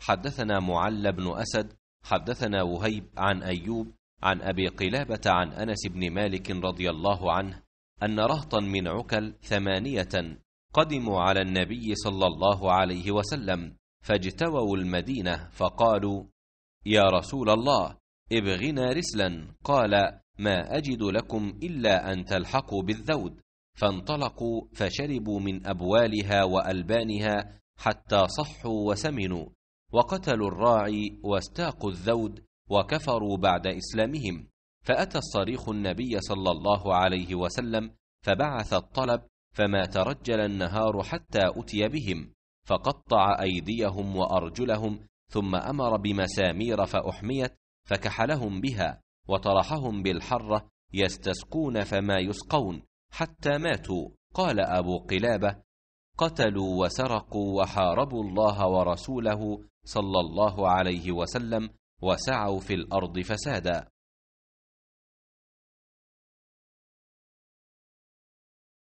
حدثنا معل بن أسد حدثنا وهيب عن أيوب عن أبي قلابة عن أنس بن مالك رضي الله عنه أن رهطا من عكل ثمانية قدموا على النبي صلى الله عليه وسلم فاجتووا المدينة فقالوا يا رسول الله ابغنا رسلا قال ما أجد لكم إلا أن تلحقوا بالذود فانطلقوا فشربوا من أبوالها وألبانها حتى صحوا وسمنوا وقتلوا الراعي واستاقوا الذود وكفروا بعد اسلامهم فاتى الصريخ النبي صلى الله عليه وسلم فبعث الطلب فما ترجل النهار حتى اتي بهم فقطع ايديهم وارجلهم ثم امر بمسامير فاحميت فكحلهم بها وطرحهم بالحره يستسقون فما يسقون حتى ماتوا قال ابو قلابه قتلوا وسرقوا وحاربوا الله ورسوله صلى الله عليه وسلم وسعوا في الارض فسادا